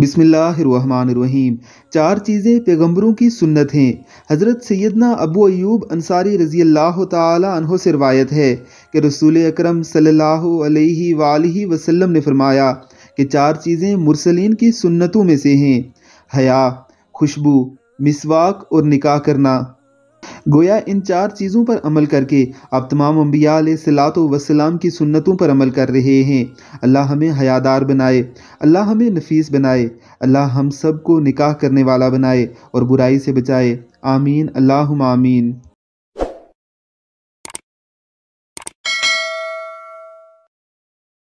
बिसमीम चार चीज़ें पैगम्बरों की सुन्नत हैं हज़रत सैदना अबू अयूब अंसारी रज़ी अल्लाह तहों से रवायत है कि रसूल अक्रम सल्ला ने फरमाया कि चार चीज़ें मुरसलिन की सुन्नतों में से हैं हया खुशबू मिसवाक और निकाह करना गोया इन चार चीज़ों पर अमल करके आप तमाम अम्बिया सलात वसलाम की सुन्नतों पर अमल कर रहे हैं अल्लाह हमें हयादार बनाए अल्लाह हमें नफीस बनाए अल्लाह हम सब को निकाह करने वाला बनाए और बुराई से बचाए आमीन अल्लाह आमीन